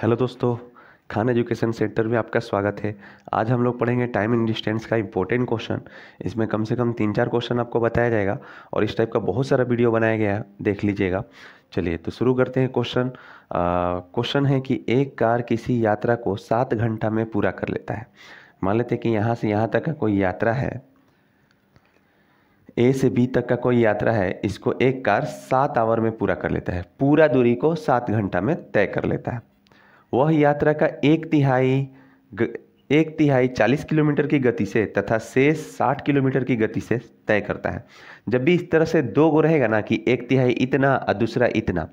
hello दोस्तों Khan education centre में आपका स्वागत है आज हम लोग पढ़ेंगे टाइम एंड डिस्टेंस का इंपॉर्टेंट क्वेश्चन इसमें कम से कम तीन चार क्वेश्चन आपको बताया जाएगा और इस टाइप का बहुत सारा वीडियो बनाया गया है देख लीजिएगा चलिए तो शुरू करते हैं क्वेश्चन क्वेश्चन है कि एक कार किसी यात्रा को सात घंटा में पूरा कर लेता है मान लेते हैं कि यहाँ से यहाँ तक का कोई यात्रा है ए से बी तक का कोई यात्रा है इसको एक कार सात आवर में पूरा कर लेता है पूरा दूरी को सात घंटा में तय कर लेता है वह यात्रा का एक तिहाई ग, एक तिहाई चालीस किलोमीटर की गति से तथा शेष साठ किलोमीटर की गति से तय करता है जब भी इस तरह से दो गो रहेगा ना कि एक तिहाई इतना और दूसरा इतना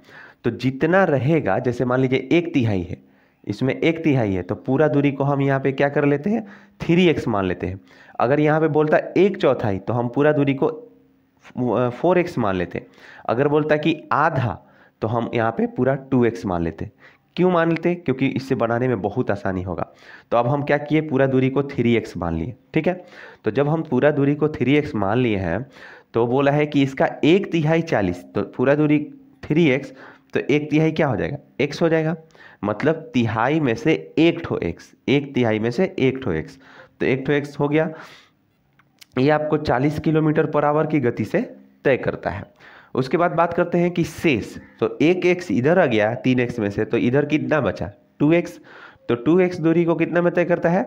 तो जितना रहेगा जैसे मान लीजिए एक तिहाई है इसमें एक तिहाई है तो पूरा दूरी को हम यहाँ पे क्या कर लेते हैं थ्री एक्स मान लेते हैं अगर यहाँ पे बोलता एक चौथाई तो हम पूरा दूरी को फोर एक्स मान लेते हैं अगर बोलता कि आधा तो हम यहाँ पे पूरा टू एक्स मान लेते क्यों मान लेते क्योंकि इससे बनाने में बहुत आसानी होगा तो अब हम क्या किए पूरा दूरी को थ्री एक्स मान लिए ठीक है तो जब हम पूरा दूरी को थ्री एक्स मान लिए हैं तो बोला है कि इसका एक तिहाई चालीस तो पूरा दूरी थ्री एक्स तो एक तिहाई क्या हो जाएगा एक्स हो जाएगा मतलब तिहाई में से एक ठो एक्स एक तिहाई में से एक ठो एक्स तो एक ठो एक्स हो गया ये आपको चालीस किलोमीटर पर आवर की गति से तय करता है उसके बाद बात करते हैं कि शेष तो एक एक्स इधर आ गया तीन एक्स में से तो इधर कितना बचा टू एक्स तो टू एक्स दूरी को कितना में तय करता है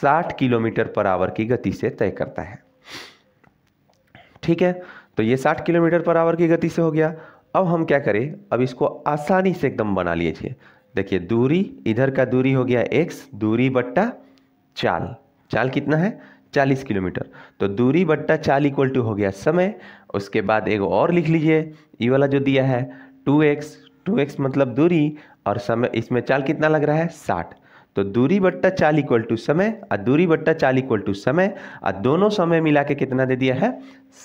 साठ किलोमीटर पर आवर की गति से तय करता है ठीक है तो ये साठ किलोमीटर पर आवर की गति से हो गया अब हम क्या करें अब इसको आसानी से एकदम बना लीजिए देखिए दूरी इधर का दूरी हो गया एक्स दूरी बट्टा चाल चाल कितना है चालीस किलोमीटर तो दूरी बट्टा चाल इक्वल टू हो गया समय उसके बाद एक और लिख लीजिए ये वाला जो दिया है टू एक्स टू एक्स मतलब दूरी और समय इसमें चाल कितना लग रहा है साठ तो दूरी बट्टा चाल इक्वल टू समय और दूरी बट्टा चाल इक्वल टू समय और दोनों समय मिला के कितना दे दिया है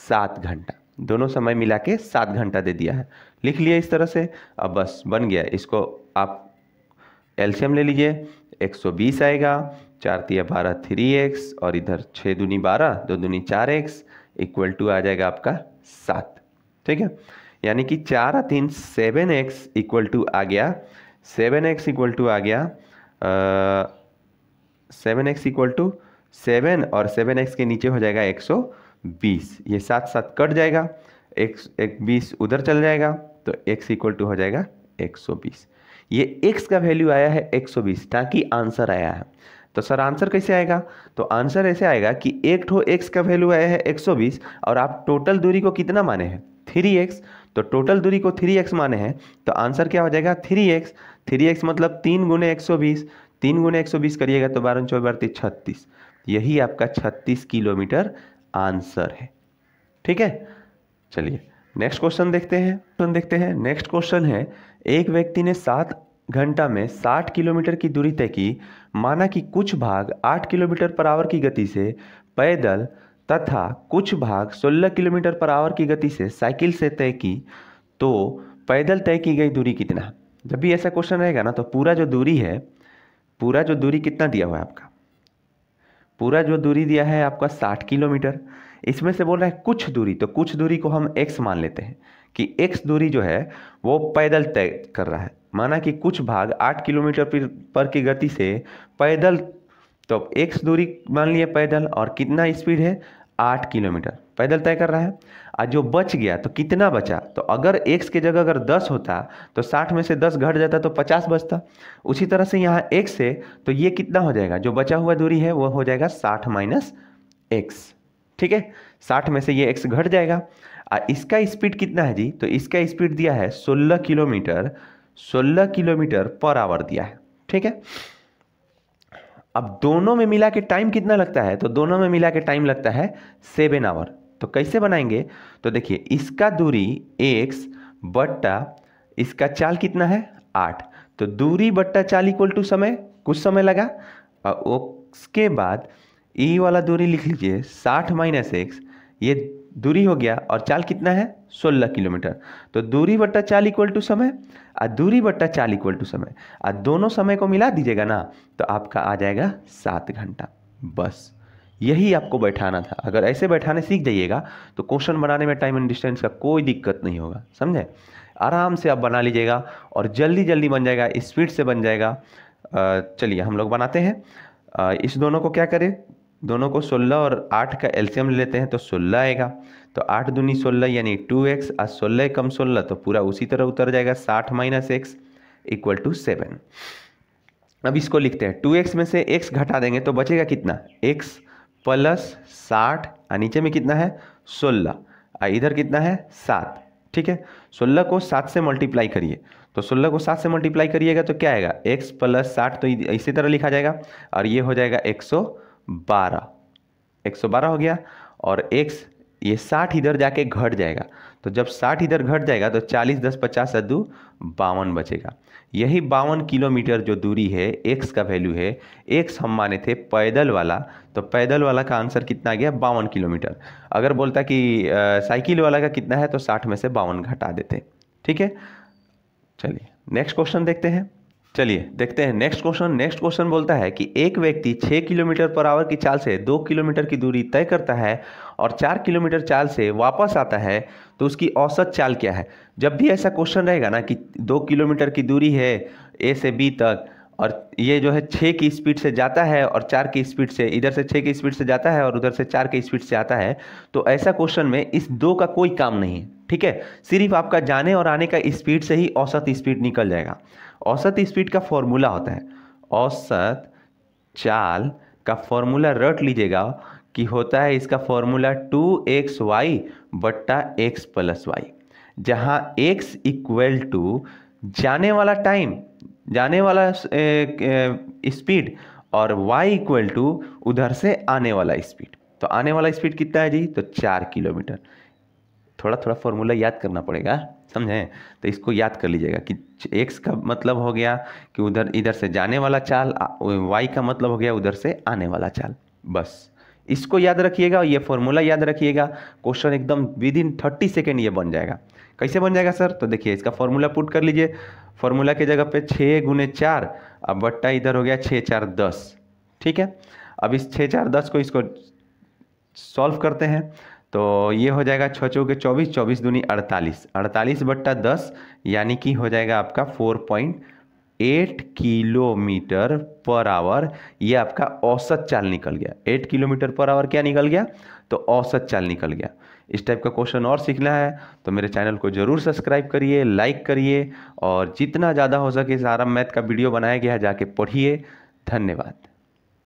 सात घंटा दोनों समय मिला के सात घंटा दे दिया है लिख लिया इस तरह से अब बस बन गया इसको आप एल्शियम ले लीजिए 120 आएगा चार तिया बारह थ्री एक्स और इधर छः दूनी बारह दो दूनी चार एक्स इक्वल टू आ जाएगा आपका सात ठीक है यानी कि चार तीन सेवन एक्स इक्वल टू आ गया सेवन एक्स इक्वल टू आ गया seven x equal to seven और सेवन एक्स के नीचे हो जाएगा एक सौ बीस ये साथ साथ कट जाएगा एक एक बीस उधर चल जाएगा तो एक्स इक्वल टू हो जाएगा एक सौ बीस ये एक्स का वैल्यू आया है एक सौ बीस ताकि आंसर आया है तो सर आंसर कैसे आएगा तो आंसर ऐसे आएगा कि एक ठो एक्स का वैल्यू आया है 120 और आप टोटल दूरी को कितना माने हैं थ्री एक्स तो टोटल दूरी को थ्री एक्स माने हैं तो आंसर क्या हो जाएगा थ्री एक्स थ्री एक्स मतलब तीन गुने एक सौ बीस तीन गुने एक सौ बीस करिएगा तो बारह चौबी बरतीस छत्तीस यही आपका छत्तीस किलोमीटर आंसर है ठीक है चलिए नेक्स्ट क्वेश्चन देखते हैं क्वेश्चन देखते हैं नेक्स्ट क्वेश्चन है एक व्यक्ति ने सात घंटा में 60 किलोमीटर की दूरी तय की माना कि कुछ भाग 8 किलोमीटर पर आवर की गति से पैदल तथा कुछ भाग 16 किलोमीटर पर आवर की गति से साइकिल से तय की तो पैदल तय की गई दूरी कितना जब भी ऐसा क्वेश्चन रहेगा ना तो पूरा जो दूरी है पूरा जो दूरी कितना दिया हुआ है आपका पूरा जो दूरी दिया है आपका साठ किलोमीटर इसमें से बोल रहा है कुछ दूरी तो कुछ दूरी को हम एक्स मान लेते हैं कि एक्स दूरी जो है वो पैदल तय कर रहा है माना कि कुछ भाग आठ किलोमीटर पर की गति से पैदल तो एक्स दूरी मान लिए पैदल और कितना स्पीड है आठ किलोमीटर पैदल तय कर रहा है आज जो बच गया तो कितना बचा तो अगर एक्स के जगह अगर दस होता तो साठ में से दस घट जाता तो पचास बचता उसी तरह से यहाँ एक्स है तो ये कितना हो जाएगा जो बचा हुआ दूरी है वो हो जाएगा साठ माइनस एक्स ठीक है साठ में से ये एक्स घट जाएगा इसका स्पीड कितना है जी तो इसका स्पीड दिया है सोलह किलोमीटर सोलह किलोमीटर पर आवर दिया है ठीक है अब दोनों में मिला के टाइम कितना लगता है तो दोनों में मिला के टाइम लगता है सेवन आवर तो कैसे बनाएंगे तो देखिए इसका दूरी एक्स बट्टा इसका चाल कितना है आठ तो दूरी बट्टा चाल इक्वल टू समय कुछ समय लगा और उसके बाद ई वाला दूरी लिख लीजिए साठ माइनस एक्स ये दूरी हो गया और चाल कितना है सोलह किलोमीटर तो दूरी बट्टा चाल इक्वल टू समय और दूरी बट्टा चाल इक्वल टू समय और दोनों समय को मिला दीजिएगा ना तो आपका आ जाएगा सात घंटा बस यही आपको बैठाना था अगर ऐसे बैठाने सीख जाइएगा तो क्वेश्चन बनाने में टाइम एंड डिस्टेंस का कोई दिक्कत नहीं होगा समझे आराम से आप बना लीजिएगा और जल्दी जल्दी बन जाएगा स्पीड से बन जाएगा चलिए हम लोग बनाते हैं इस दोनों को क्या करें दोनों को 16 और 8 का एल्शियम ले लेते हैं तो 16 आएगा तो 8 दूनी 16 यानी 2x और सोलह कम 16 तो पूरा उसी तरह उतर जाएगा 60 minus x equal to seven अब इसको लिखते हैं 2x में से x घटा देंगे तो बचेगा कितना x प्लस साठ और नीचे में कितना है 16 और इधर कितना है सात ठीक है 16 को सात से मल्टीप्लाई करिए तो 16 को सात से मल्टीप्लाई करिएगा तो क्या आएगा एक्स प्लस साठ तो इसी तरह लिखा जाएगा और ये हो जाएगा एक सौ बारह एक सौ बारह हो गया और एक्स ये साठ इधर जाके घट जाएगा तो जब साठ इधर घट जाएगा तो चालीस दस पचास अदू बावन बचेगा यही बावन किलोमीटर जो दूरी है एक्स का वैल्यू है एक्स हम माने थे पैदल वाला तो पैदल वाला का आंसर कितना गया बावन किलोमीटर अगर बोलता कि साइकिल वाला का कितना है तो साठ में से बावन घटा देते ठीक है चलिए नेक्स्ट क्वेश्चन देखते हैं चलिए देखते हैं नेक्स्ट क्वेश्चन नेक्स्ट क्वेश्चन बोलता है कि एक व्यक्ति छः किलोमीटर पर आवर की चाल से दो किलोमीटर की दूरी तय करता है और चार किलोमीटर चाल से वापस आता है तो उसकी औसत चाल क्या है जब भी ऐसा क्वेश्चन रहेगा ना कि दो किलोमीटर की दूरी है ए से बी तक और ये जो है छः की स्पीड से जाता है और चार की स्पीड से इधर से छः की स्पीड से जाता है और उधर से चार की स्पीड से आता है तो ऐसा क्वेश्चन में इस दो का कोई काम नहीं है ठीक है सिर्फ आपका जाने और आने का स्पीड से ही औसत स्पीड निकल जाएगा औसत स्पीड का फॉर्मूला होता है औसत चाल का फॉर्मूला रट लीजिएगा कि होता है इसका फॉर्मूला टू एक्स वाई बट्टा एक्स प्लस वाई जहाँ एक्स इक्वल टू जाने वाला टाइम जाने वाला स्पीड और वाई इक्वल टू उधर से आने वाला स्पीड तो आने वाला स्पीड कितना है जी तो चार किलोमीटर थोड़ा थोड़ा फॉर्मूला याद करना पड़ेगा समझें तो इसको याद कर लीजिएगा कि एक्स का मतलब हो गया कि उधर इधर से जाने वाला चाल वाई का मतलब हो गया उधर से आने वाला चाल बस इसको याद रखिएगा और ये फॉर्मूला याद रखिएगा क्वेश्चन एकदम विद इन थर्टी सेकेंड ये बन जाएगा कैसे बन जाएगा सर तो देखिए इसका फॉर्मूला पुट कर लीजिए फॉर्मूला के जगह पे छः गुने चार अब बट्टा इधर हो गया छः चार दस ठीक है अब इस छः चार दस को इसको सॉल्व करते हैं तो ये हो जाएगा छः चौके चौबीस चौबीस दूनी अड़तालीस अड़तालीस बट्टा दस यानी कि हो जाएगा आपका four point eight kilometre per hour ये आपका औसत चाल निकल गया एट किलोमीटर पर आवर क्या निकल गया तो औसत चाल निकल गया इस टाइप का क्वेश्चन और सीखना है तो मेरे चैनल को ज़रूर सब्सक्राइब करिए लाइक करिए और जितना ज़्यादा हो सके सारा मैथ का वीडियो बनाया गया है जाके पढ़िए धन्यवाद